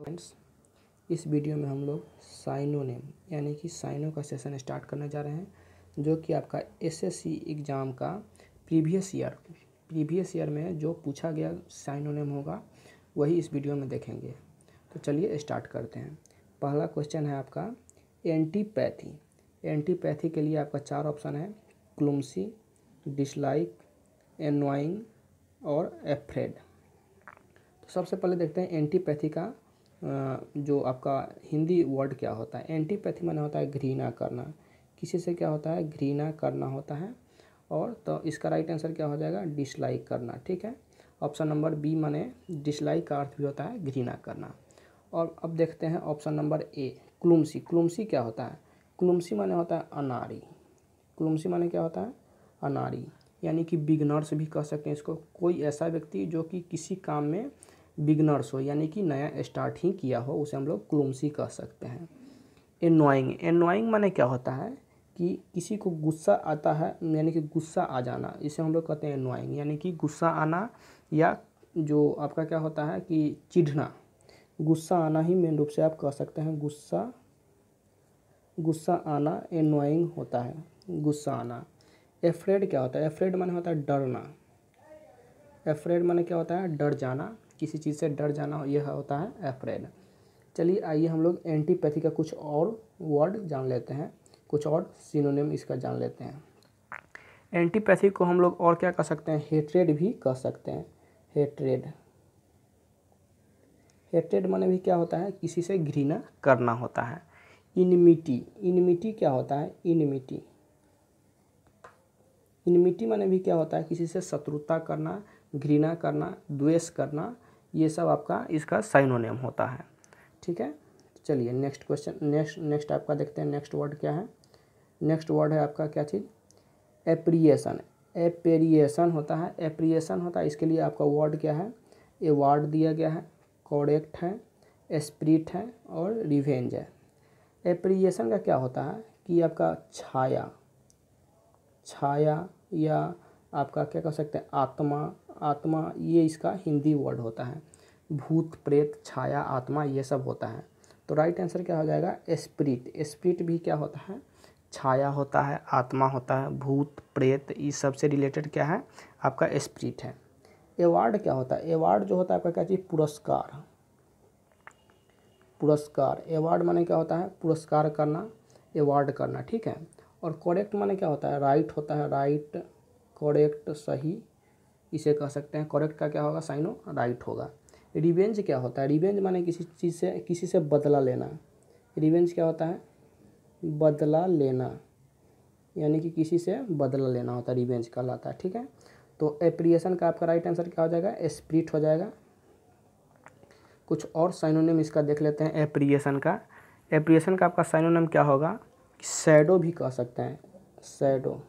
friends इस video में हम लोग साइनो नेम यानी कि साइनो का सेशन स्टार्ट करने जा रहे हैं जो कि आपका एसएससी एग्ज़ाम का प्रीवियस ईयर प्रीवियस ईयर में जो पूछा गया साइनो नेम होगा वही इस वीडियो में देखेंगे तो चलिए स्टार्ट करते हैं पहला क्वेश्चन है आपका एंटीपैथी एंटीपैथी के लिए आपका चार ऑप्शन है क्लुमसी डिसलाइक एनवाइंग और एफ्रेड तो सबसे पहले देखते हैं एंटीपैथी का जो आपका हिंदी वर्ड क्या होता है एंटीपैथी माने होता है घृणा करना किसी से क्या होता है घृणा करना होता है और तो इसका राइट आंसर क्या हो जाएगा डिसलाइक करना ठीक है ऑप्शन नंबर बी माने डिसलाइक का अर्थ भी होता है घृणा करना और अब देखते हैं ऑप्शन नंबर ए क्लूमसी क्लूमसी क्या होता है क्लूमसी माने होता है अनारी क्लूमसी माने क्या होता है अनारी यानी कि बिगनर्स भी कह सकते हैं इसको कोई ऐसा व्यक्ति जो कि किसी काम में बिगनर्स हो यानी कि नया स्टार्ट ही किया हो उसे हम लोग क्लोमसी कह सकते हैं एनोइंग एनोइंग माने क्या होता है कि किसी को गुस्सा आता है यानी कि गुस्सा आ जाना इसे हम लोग कहते हैं एनोइंग यानी कि गुस्सा आना या जो आपका क्या होता है कि चिढ़ना गुस्सा आना ही मेन रूप से आप कह सकते हैं गुस्सा गुस्सा आना एनोइंग होता है गुस्सा आना एफ्रेड क्या होता है एफ्रेड माने होता है डरना एफ्रेड माने क्या होता है डर जाना किसी चीज़ से डर जाना यह होता है अफ्रेड चलिए आइए हम लोग एंटीपैथी का कुछ और वर्ड जान लेते हैं कुछ और सिनोनिम इसका जान लेते हैं एंटीपैथी को हम लोग और क्या कह सकते हैं हेट्रेड भी कह सकते हैं हेट्रेड हेट्रेड माने भी क्या होता है किसी से घृणा करना होता है इनमिटी इनमिटी क्या होता है इनमिटी इनमिटी माने भी क्या होता है किसी से शत्रुता करना घृणा करना द्वेष करना ये सब आपका इसका साइनोनेम होता है ठीक है चलिए नेक्स्ट क्वेश्चन नेक्स्ट नेक्स्ट आपका देखते हैं नेक्स्ट वर्ड क्या है नेक्स्ट वर्ड है आपका क्या चीज़ एप्रिएसन एपेरिएसन होता है एप्रिएसन होता है इसके लिए आपका वर्ड क्या है ए वर्ड दिया गया है कॉडेक्ट है स्प्रिट है और रिवेंज है एप्रिएसन का क्या होता है कि आपका छाया छाया या आपका क्या कह सकते हैं आत्मा आत्मा ये इसका हिंदी वर्ड होता है भूत प्रेत छाया आत्मा ये सब होता है तो राइट आंसर क्या हो जाएगा स्प्रिट स्प्रिट भी क्या होता है छाया होता है आत्मा होता है भूत प्रेत इस सब से रिलेटेड क्या है आपका स्प्रिट है एवार्ड क्या होता है एवार्ड जो होता है आपका क्या चीज़ पुरस्कार पुरस्कार एवार्ड माने क्या होता है पुरस्कार करना एवार्ड करना ठीक है और करेक्ट माने क्या होता है राइट होता है राइट करेक्ट सही इसे कह सकते हैं करेक्ट का क्या होगा साइनो राइट होगा रिवेंज क्या होता है रिवेंज माने किसी चीज़ से किसी से बदला लेना रिवेंज क्या होता है बदला लेना यानी कि किसी से बदला लेना होता है रिवेंज कहलाता है ठीक है तो एप्रिएशन का आपका राइट आंसर क्या हो जाएगा स्प्रिट हो जाएगा कुछ और साइनोनिम इसका देख लेते हैं एप्रिएशन का एप्रिएशन का आपका साइनोनिम क्या होगा सैडो भी कह सकते हैं सैडो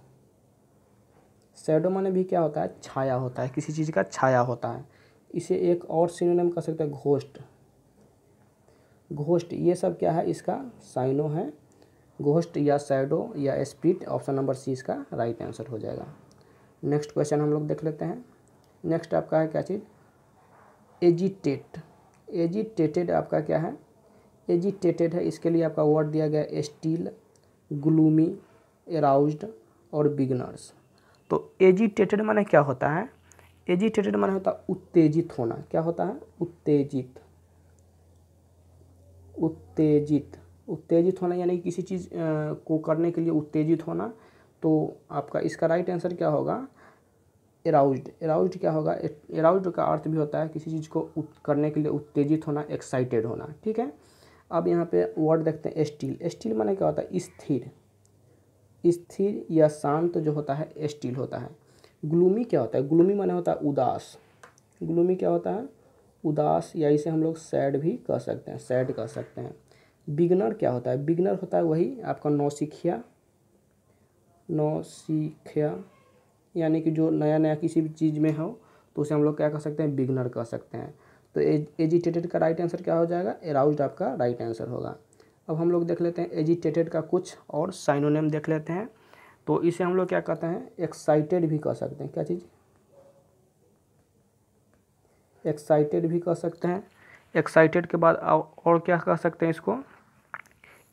शेडो माने भी क्या होता है छाया होता है किसी चीज़ का छाया होता है इसे एक और सिनोनिम कह सकते हैं घोष्ट घोष्ट ये सब क्या है इसका साइनो है घोष्ट या सैडो या स्प्रिट ऑप्शन नंबर सी इसका राइट आंसर हो जाएगा नेक्स्ट क्वेश्चन हम लोग देख लेते हैं नेक्स्ट आपका है क्या चीज़ एजिटेट एजिटेटेड आपका क्या है एजिटेटेड है इसके लिए आपका वर्ड दिया गया स्टील ग्लूमी एराउज्ड और बिगनर्स तो एजिटेटेड माने क्या होता है एजिटेटेड माने होता है उत्तेजित होना क्या होता है उत्तेजित उत्तेजित उत्तेजित होना यानी किसी चीज़ को करने के लिए उत्तेजित होना तो आपका इसका राइट आंसर क्या होगा एराउज एराउज क्या होगा एराउज का अर्थ भी होता है किसी चीज़ को करने के लिए उत्तेजित होना एक्साइटेड होना ठीक है अब यहाँ पे वर्ड देखते हैं स्टील स्टील माने क्या होता है स्थिर स्थिर या शांत जो होता है स्टील होता है ग्लूमी क्या होता है ग्लूमी माने होता है उदास ग्लूमी क्या होता है उदास या इसे हम लोग सैड भी कह सकते हैं सैड कह सकते हैं बिगनर क्या होता है बिगनर होता है वही आपका नौसिखिया नौसिखिया यानी कि जो नया नया किसी भी चीज़ में हो तो उसे हम लोग क्या कह सकते हैं बिगनर कह सकते हैं तो एजिटेटेड का राइट आंसर क्या हो जाएगा एराउज आपका राइट आंसर होगा अब हम लोग देख लेते हैं एजिटेटेड का कुछ और साइनोनेम देख लेते हैं तो इसे हम लोग क्या कहते हैं एक्साइटेड भी कह सकते हैं क्या चीज़ एक्साइटेड भी कह सकते हैं एक्साइटेड के बाद और क्या कह सकते हैं इसको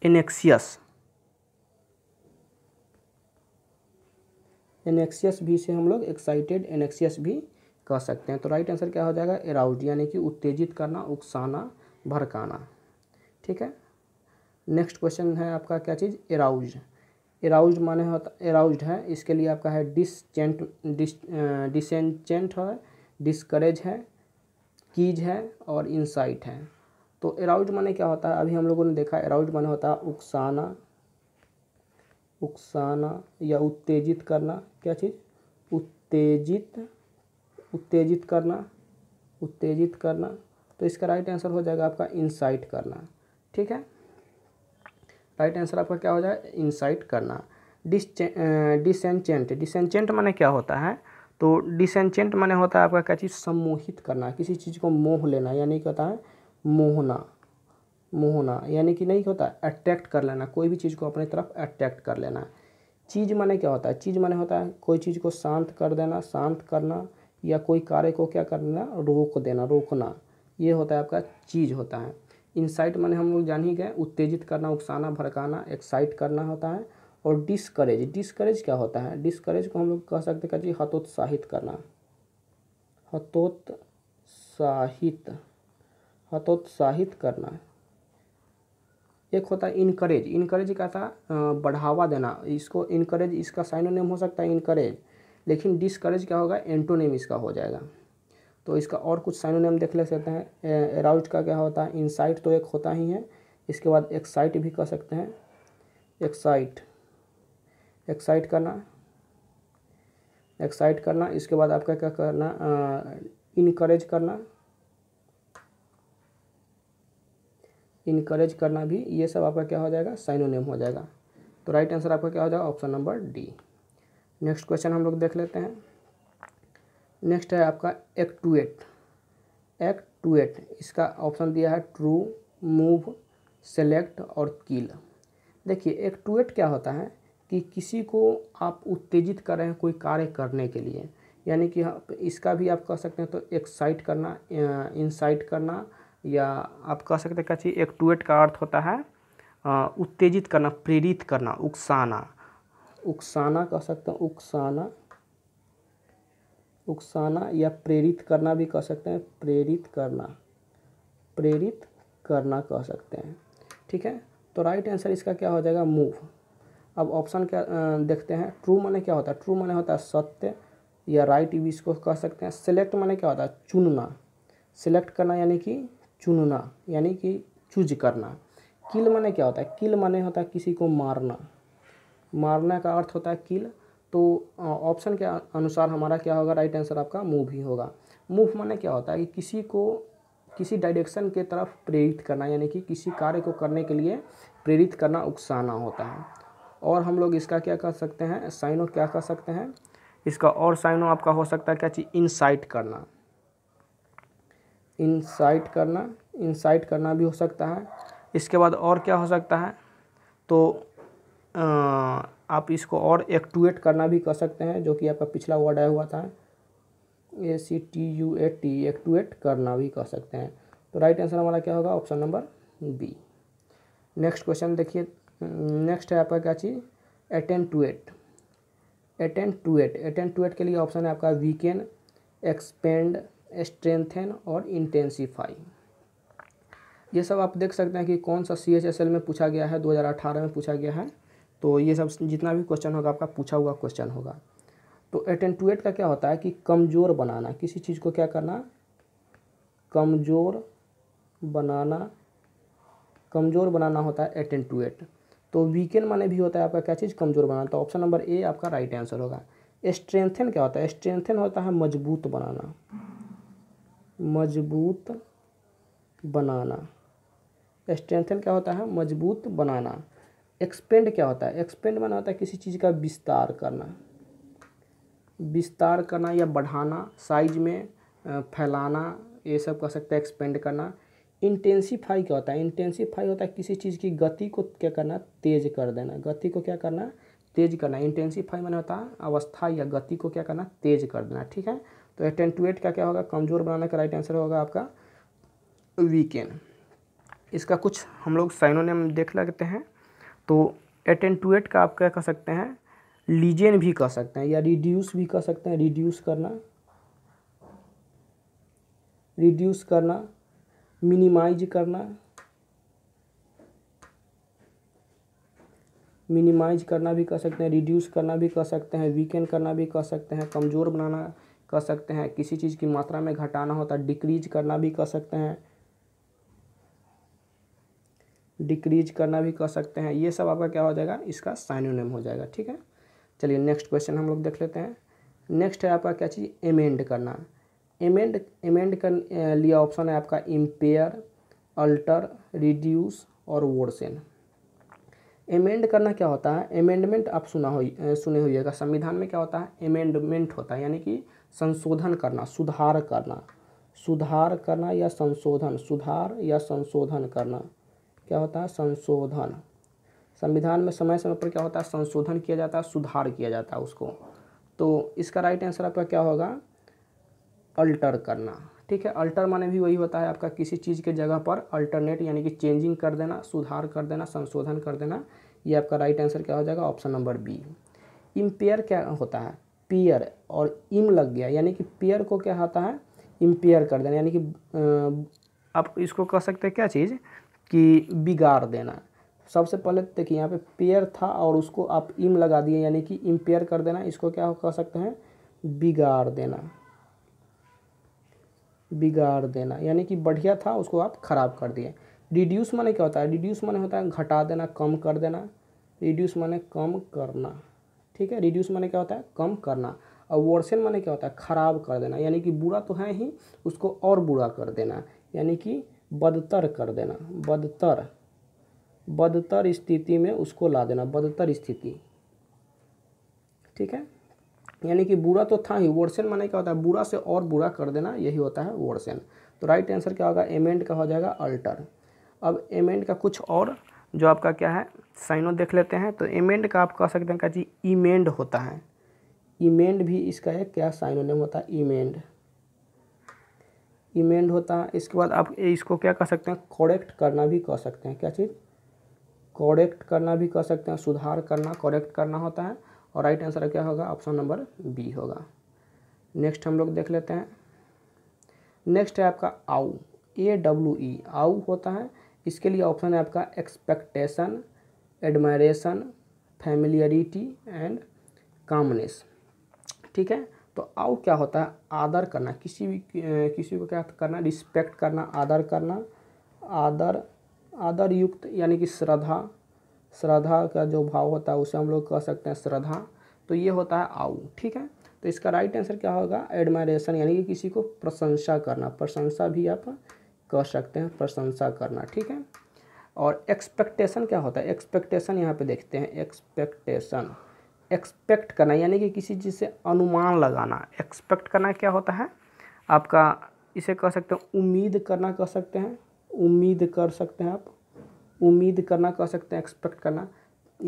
इनेक्सियस एनेक्सियस भी से हम लोग एक्साइटेड एनेक्सियस भी कह सकते हैं तो राइट आंसर क्या हो जाएगा एराउज यानी कि उत्तेजित करना उकसाना भड़काना ठीक है नेक्स्ट क्वेश्चन है आपका क्या चीज़ एराउज एराउज माने होता एराउज है इसके लिए आपका है डिसचेंट डिस है डिसकरेज है कीज है और इनसाइट है तो एराउज माने क्या होता है अभी हम लोगों ने देखा एराउज माने होता है उकसाना उकसाना या उत्तेजित करना क्या चीज़ उत्तेजित उत्तेजित करना उत्तेजित करना तो इसका राइट आंसर हो जाएगा आपका इंसाइट करना ठीक है राइट आंसर आपका क्या हो जाए इंसाइट करना डिसेंचेंट डिसेंचेंट माने क्या होता है तो डिसेंचेंट माने होता है आपका क्या चीज़ सम्मोहित करना किसी चीज़ को मोह लेना यानी क्या होता है मोहना मोहना यानी कि नहीं होता अट्रैक्ट कर लेना कोई भी चीज़ को अपनी तरफ अट्रैक्ट कर लेना चीज़ माने क्या होता है चीज़ माने होता है कोई चीज़ को शांत कर देना शांत करना या कोई कार्य को क्या करना रोक देना रोकना ये होता है आपका चीज़ होता है इंसाइट माने हम लोग जान ही गए उत्तेजित करना उकसाना भड़काना एक्साइट करना होता है और डिसकरेज डिसकरेज क्या होता है डिसकरेज को हम लोग कह सकते हैं जी हतोत्साहित करना हतोत्साहित हतोत्साहित करना एक होता है इनकरेज इनकरेज क्या था बढ़ावा देना इसको इनकरेज इसका साइनोनेम हो सकता है इनकरेज लेकिन डिसकरेज क्या होगा एंटोनेम इसका हो जाएगा तो इसका और कुछ साइनोनियम देख ले सकते हैं एराउज का क्या होता है इनसाइट तो एक होता ही है इसके बाद एक्साइट भी कह सकते हैं एक्साइट एक्साइट करना एक्साइट करना इसके बाद आपका क्या करना इनक्रेज करना इनक्रेज करना भी ये सब आपका क्या हो जाएगा साइनोनियम हो जाएगा तो राइट आंसर आपका क्या हो जाएगा option number D next question हम लोग देख लेते हैं नेक्स्ट है आपका एक्टुएट एक्टूएट इसका ऑप्शन दिया है ट्रू मूव सेलेक्ट और किल देखिए एक्टूएट क्या होता है कि किसी को आप उत्तेजित कर रहे हैं कोई कार्य करने के लिए यानी कि इसका भी आप कह सकते हैं तो एक्साइट करना इंसाइट करना या आप कह सकते हैं क्या चीज़ एक्टूएट का अर्थ होता है उत्तेजित करना प्रेरित करना उकसाना उकसाना कह सकते हैं उकसाना उकसाना या प्रेरित करना भी कह सकते हैं प्रेरित करना प्रेरित करना कह सकते हैं ठीक है तो राइट आंसर इसका क्या हो जाएगा मूव अब ऑप्शन क्या देखते हैं ट्रू माने क्या होता है ट्रू माने होता है सत्य या राइट भी इसको कह सकते हैं सिलेक्ट माने क्या होता है चुनना सिलेक्ट करना यानी कि चुनना यानी कि चूज करना किल माने क्या होता है किल माने होता है किसी को मारना मारने का अर्थ होता है किल तो ऑप्शन के अनुसार हमारा क्या होगा राइट आंसर आपका मूव ही होगा मूव माने क्या होता है कि किसी को किसी डायरेक्शन के तरफ प्रेरित करना यानी कि किसी कार्य को करने के लिए प्रेरित करना उकसाना होता है और हम लोग इसका क्या कर सकते हैं साइनो क्या कर सकते हैं इसका और साइनो आपका हो सकता है क्या चीज़ इनसाइट करना इनसाइट करना इनसाइट करना भी हो सकता है इसके बाद और क्या हो सकता है तो आ, आप इसको और एक्टुएट करना भी कर सकते हैं जो कि आपका पिछला वर्ड आया हुआ था A C T U A T actuate करना भी कर सकते हैं तो राइट आंसर हमारा क्या होगा option number B next question देखिए नेक्स्ट है आपका क्या चीज़ attenuate attenuate attenuate के लिए ऑप्शन है आपका वीकेन एक्सपेंड स्ट्रेंथन और इंटेंसीफाई ये सब आप देख सकते हैं कि कौन सा सी एच एस एल में पूछा गया है 2018 में पूछा गया है तो ये सब जितना भी क्वेश्चन होगा आपका पूछा हुआ क्वेश्चन होगा तो एटेंटुएट का क्या होता है कि कमज़ोर बनाना किसी चीज़ को क्या करना कमज़ोर बनाना कमज़ोर बनाना होता है एटेंटुएट तो वीकेंड माने भी होता है आपका क्या चीज़ कमज़ोर बनाना तो ऑप्शन नंबर ए आपका राइट आंसर होगा स्ट्रेंथन क्या होता है स्ट्रेंथन होता है मजबूत बनाना मजबूत बनाना स्ट्रेंथन क्या होता है मजबूत बनाना एक्सपेंड क्या होता है एक्सपेंड माना होता है किसी चीज़ का विस्तार करना विस्तार करना या बढ़ाना साइज में फैलाना ये सब कह सकते हैं एक्सपेंड करना इंटेंसीफाई क्या होता है इंटेंसीफाई होता है किसी चीज़ की गति को क्या करना तेज़ कर देना गति को क्या करना तेज़ करना इंटेंसीफाई मैंने होता है अवस्था या गति को क्या करना तेज़ कर देना ठीक है तो एटेंटुएट का क्या होगा कमज़ोर बनाने का राइट आंसर होगा आपका वीकेंड इसका कुछ हम लोग साइनोनेम देख लगते हैं तो एटेंटुएट का आप क्या कह सकते हैं लीजेन भी कह सकते हैं या रिड्यूस भी कह सकते हैं रिड्यूस करना रिड्यूस करना मिनिमाइज करना मिनिमाइज करना भी कह सकते हैं रिड्यूस करना भी कह सकते हैं वीकेंड करना भी कह सकते हैं कमज़ोर बनाना कह सकते हैं किसी चीज़ की मात्रा में घटाना होता है डिक्रीज करना भी कह सकते हैं डिक्रीज करना भी कर सकते हैं ये सब आपका क्या हो जाएगा इसका साइनोनेम हो जाएगा ठीक है चलिए नेक्स्ट क्वेश्चन हम लोग देख लेते हैं नेक्स्ट है आपका क्या चीज़ एमेंड करना एमेंड एमेंड कर लिया ऑप्शन है आपका इम्पेयर अल्टर रिड्यूस और वोडसेन एमेंड करना क्या होता है एमेंडमेंट आप सुना हो सुने होइएगा संविधान में क्या होता है एमेंडमेंट होता है यानी कि संशोधन करना सुधार करना सुधार करना या संशोधन सुधार या संशोधन करना क्या होता है संशोधन संविधान में समय समय पर क्या होता है संशोधन किया जाता है सुधार किया जाता है उसको तो इसका राइट आंसर आपका क्या होगा अल्टर करना ठीक है अल्टर माने भी वही होता है आपका किसी चीज़ के जगह पर अल्टरनेट यानी कि चेंजिंग कर देना सुधार कर देना संशोधन कर देना ये आपका राइट आंसर क्या हो जाएगा ऑप्शन नंबर बी इम्पेयर क्या होता है पेयर और इम लग गया यानी कि पेयर को क्या होता है इम्पेयर कर देना यानी कि आप इसको कह सकते हैं क्या चीज़ कि बिगाड़ देना सबसे पहले देखिए यहाँ पे पेयर था और उसको आप इम लगा दिए यानी कि इम्पेयर कर देना इसको क्या कह सकते हैं बिगाड़ देना बिगाड़ देना यानी कि बढ़िया था उसको आप ख़राब कर दिए रिड्यूस माने क्या होता है रिड्यूस माने होता है घटा देना कम कर देना रिड्यूस माने कम करना ठीक है रिड्यूस माने क्या होता है कम करना और वर्सन माने क्या होता है ख़राब कर देना यानी कि बुरा तो है ही उसको और बुरा कर देना यानी कि बदतर कर देना बदतर बदतर स्थिति में उसको ला देना बदतर स्थिति ठीक है यानी कि बुरा तो था ही वर्सन माने क्या होता है बुरा से और बुरा कर देना यही होता है वर्सन तो राइट आंसर क्या होगा एमेंट का हो जाएगा अल्टर अब एमेंट का कुछ और जो आपका क्या है साइनो देख लेते हैं तो एमेंट का आप कह सकते हैं क्या जी ईमेंड होता है ईमेंड भी इसका एक क्या साइनोनेम होता है ईमेंड इमेंड होता है इसके बाद आप इसको क्या कर सकते हैं कॉरेक्ट करना भी कह सकते हैं क्या चीज़ कॉरेक्ट करना भी कह सकते हैं सुधार करना कॉरेक्ट करना होता है और राइट आंसर क्या होगा ऑप्शन नंबर बी होगा नेक्स्ट हम लोग देख लेते हैं नेक्स्ट है आपका आउ ए डब्ल्यू ई आउ होता है इसके लिए ऑप्शन है आपका expectation admiration familiarity and commonness ठीक है तो आओ क्या होता है आदर करना किसी भी किसी को क्या करना रिस्पेक्ट करना आदर करना आदर आदर युक्त यानी कि श्रद्धा श्रद्धा का जो भाव होता है उसे हम लोग कह सकते हैं श्रद्धा तो ये होता है आऊ ठीक है तो इसका राइट आंसर क्या होगा एडमायरेशन यानी कि किसी को प्रशंसा करना प्रशंसा भी आप कर सकते हैं प्रशंसा करना ठीक है और एक्सपेक्टेशन क्या होता है एक्सपेक्टेशन यहाँ पे देखते हैं एक्सपेक्टेशन एक्सपेक्ट करना यानी कि किसी चीज़ से अनुमान लगाना एक्सपेक्ट करना क्या होता है आपका इसे कह सकते हैं उम्मीद करना कह सकते हैं उम्मीद कर सकते हैं आप उम्मीद करना कह सकते हैं एक्सपेक्ट करना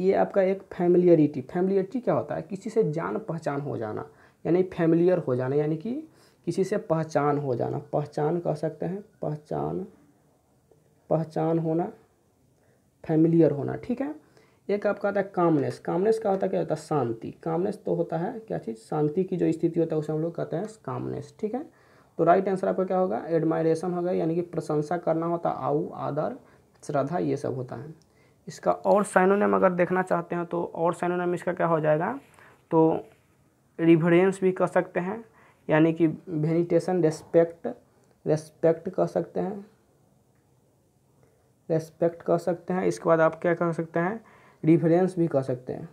ये आपका एक फैमिलियरिटी फैमिलियरिटी क्या होता है किसी से जान पहचान हो जाना यानी फैमिलियर हो जाना यानी कि किसी से पहचान हो जाना पहचान कह सकते हैं पहचान पहचान होना फैमिलियर होना ठीक है एक आपका आता है कामनेस कामनेस का होता है क्या होता है शांति कामनेस तो होता है क्या चीज़ शांति की जो स्थिति होता है उसे हम लोग कहते हैं कामनेस ठीक है तो राइट आंसर आपका क्या होगा एडमायरेशन होगा यानी कि प्रशंसा करना होता है आदर श्रद्धा ये सब होता है इसका और साइनोनेम अगर देखना चाहते हैं तो और साइनोनेम इसका क्या हो जाएगा तो रिवरेंस भी कह सकते हैं यानी कि वेनिटेशन रेस्पेक्ट रेस्पेक्ट कह सकते हैं रेस्पेक्ट कह सकते हैं इसके बाद आप क्या कह सकते हैं रिफरेंस भी कह सकते हैं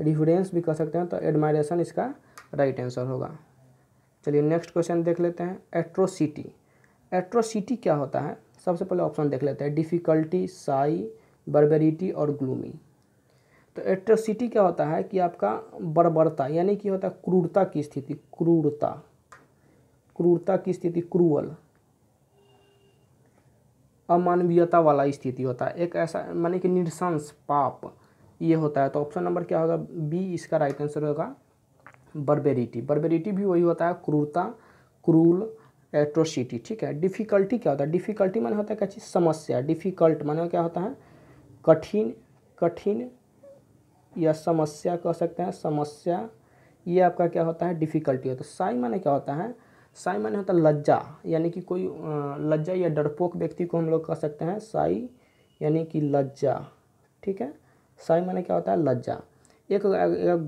रिफरेंस भी कह सकते हैं तो एडमायरेशन इसका राइट आंसर होगा चलिए नेक्स्ट क्वेश्चन देख लेते हैं एट्रोसिटी एट्रोसिटी क्या होता है सबसे पहले ऑप्शन देख लेते हैं डिफ़िकल्टी साई बर्बेरिटी और ग्लूमी तो एट्रोसिटी क्या होता है कि आपका बर्बरता यानी कि होता है क्रूरता की स्थिति क्रूरता क्रूरता की स्थिति क्रूअल अमानवीयता वाला स्थिति होता है एक ऐसा माने कि निरसंस पाप ये होता है तो ऑप्शन नंबर क्या होगा बी इसका राइट आंसर होगा बर्बेरिटी बर्बेरिटी भी वही होता है क्रूरता क्रूल एट्रोसिटी ठीक है डिफ़िकल्टी क्या होता है डिफ़िकल्टी माने होता है क्या चीज़ समस्या डिफ़िकल्ट माने क्या होता है कठिन कठिन या समस्या कह सकते हैं समस्या ये आपका क्या होता है डिफ़िकल्टी होता है तो साई माने क्या होता है साई माने होता है लज्जा यानी कि कोई लज्जा या डरपोक व्यक्ति को हम लोग कह सकते हैं साई यानी कि लज्जा ठीक है साई माने क्या होता है लज्जा एक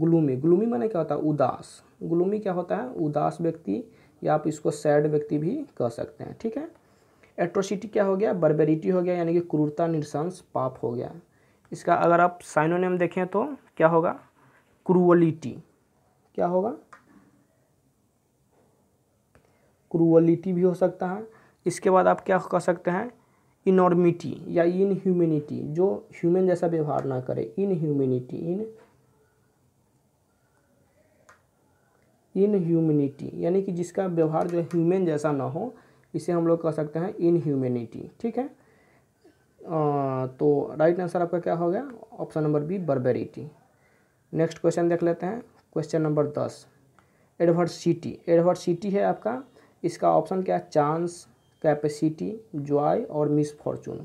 ग्लूमी ग्लूमी माने क्या होता है उदास ग्लूमी क्या होता है उदास व्यक्ति या आप इसको सैड व्यक्ति भी कह सकते हैं ठीक है एट्रोसिटी क्या हो गया बर्बेरिटी हो गया यानी कि क्रूरता निशंस पाप हो गया इसका अगर आप साइनोनेम देखें तो क्या होगा क्रूअलिटी क्या होगा क्रूअलिटी भी हो सकता है इसके बाद आप क्या कह सकते हैं इनॉर्मिटी या इन ह्यूमिनिटी जो ह्यूमन जैसा व्यवहार ना करे इन ह्यूमिनिटी इन इन ह्यूमिनिटी यानी कि जिसका व्यवहार जो ह्यूमन जैसा ना हो इसे हम लोग कह सकते हैं इन ह्यूमिनिटी ठीक है आ, तो राइट आंसर आपका क्या हो गया option number B barbarity next question देख लेते हैं क्वेश्चन नंबर दस एडवर्सिटी एडवर्सिटी है आपका इसका ऑप्शन क्या है चांस कैपेसिटी जॉय और मिसफॉर्चून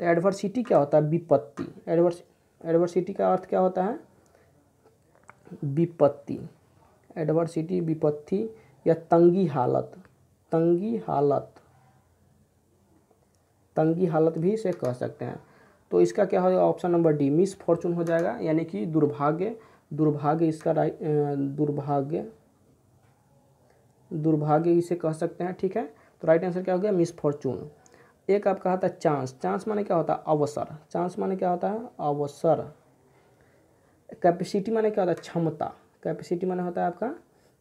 तो एडवर्सिटी क्या होता है विपत्ति एडवर्स एडवर्सिटी का अर्थ क्या होता है विपत्ति एडवर्सिटी विपत्ति या तंगी हालत तंगी हालत तंगी हालत भी इसे कह सकते हैं तो इसका क्या होगा option number D misfortune हो जाएगा यानी कि दुर्भाग्य दुर्भाग्य इसका राइट दुर्भाग्य दुर्भाग्य इसे कह सकते हैं ठीक है तो राइट आंसर क्या हो गया मिसफॉर्चून एक आपका होता है चांस चांस माने क्या होता है अवसर चांस माने क्या होता है अवसर कैपेसिटी माने क्या होता है क्षमता कैपेसिटी माने होता है आपका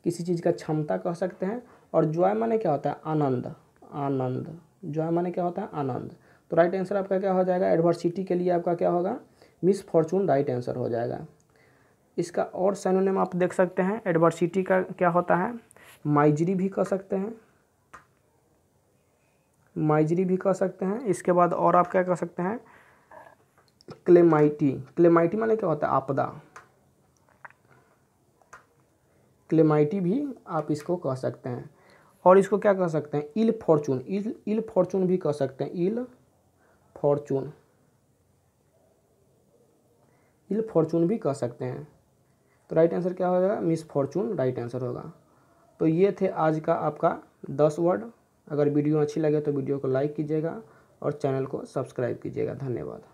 किसी चीज़ का क्षमता कह सकते हैं और जॉय माने क्या होता है आनंद आनंद जॉय माने क्या होता है आनंद तो राइट आंसर आपका क्या हो जाएगा एडवर्सिटी के लिए आपका क्या होगा मिस फॉर्चून राइट आंसर हो जाएगा इसका और सैनोनेम आप देख सकते हैं एडवर्सिटी का क्या होता है माइजरी भी कह सकते हैं माइजरी भी कह सकते हैं इसके बाद और आप क्या कह सकते हैं क्लेमाइटी क्लेमाइटी माने क्या होता है आपदा क्लेमाइटी भी आप इसको कह सकते हैं और इसको क्या कह सकते हैं इल फॉर्चून इल इल फॉर्चून भी कह सकते हैं इल फॉर्चून इल फॉर्चून भी कह सकते हैं तो राइट आंसर क्या हो जाएगा मिस फॉर्चून राइट आंसर होगा तो ये थे आज का आपका दस वर्ड अगर वीडियो अच्छी लगे तो वीडियो को लाइक कीजिएगा और चैनल को सब्सक्राइब कीजिएगा धन्यवाद